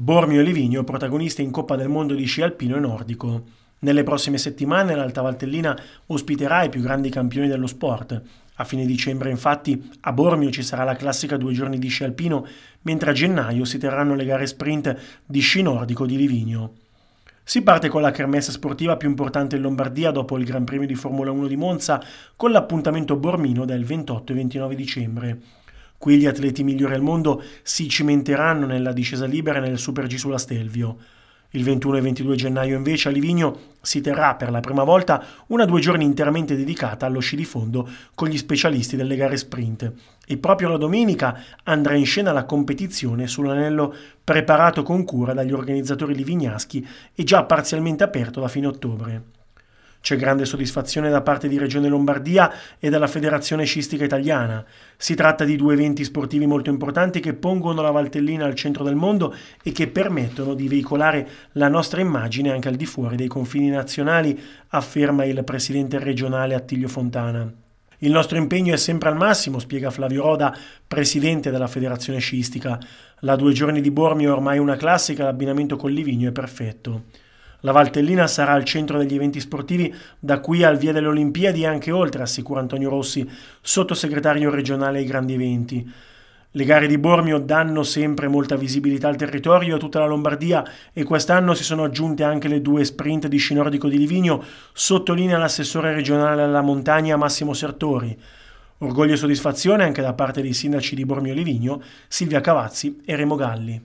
Bormio e Livigno, protagoniste in Coppa del Mondo di sci alpino e nordico. Nelle prossime settimane l'Alta Valtellina ospiterà i più grandi campioni dello sport. A fine dicembre, infatti, a Bormio ci sarà la classica due giorni di sci alpino, mentre a gennaio si terranno le gare sprint di sci nordico di Livigno. Si parte con la kermesse sportiva più importante in Lombardia dopo il Gran Premio di Formula 1 di Monza, con l'appuntamento bormino del 28 e 29 dicembre. Qui gli atleti migliori al mondo si cimenteranno nella discesa libera e nel Super G sulla Stelvio. Il 21 e 22 gennaio invece a Livigno si terrà per la prima volta una due giorni interamente dedicata allo sci di fondo con gli specialisti delle gare sprint e proprio la domenica andrà in scena la competizione sull'anello preparato con cura dagli organizzatori livignaschi e già parzialmente aperto da fine ottobre. C'è grande soddisfazione da parte di Regione Lombardia e della Federazione Scistica Italiana. Si tratta di due eventi sportivi molto importanti che pongono la Valtellina al centro del mondo e che permettono di veicolare la nostra immagine anche al di fuori dei confini nazionali, afferma il presidente regionale Attilio Fontana. Il nostro impegno è sempre al massimo, spiega Flavio Roda, presidente della Federazione Scistica. La due giorni di Bormio è ormai una classica, l'abbinamento con Livigno è perfetto. La Valtellina sarà al centro degli eventi sportivi da qui al Via delle Olimpiadi e anche oltre, assicura Antonio Rossi, sottosegretario regionale ai grandi eventi. Le gare di Bormio danno sempre molta visibilità al territorio e a tutta la Lombardia e quest'anno si sono aggiunte anche le due sprint di sci nordico di Livigno, sottolinea l'assessore regionale alla montagna Massimo Sertori. Orgoglio e soddisfazione anche da parte dei sindaci di Bormio e Livigno, Silvia Cavazzi e Remo Galli.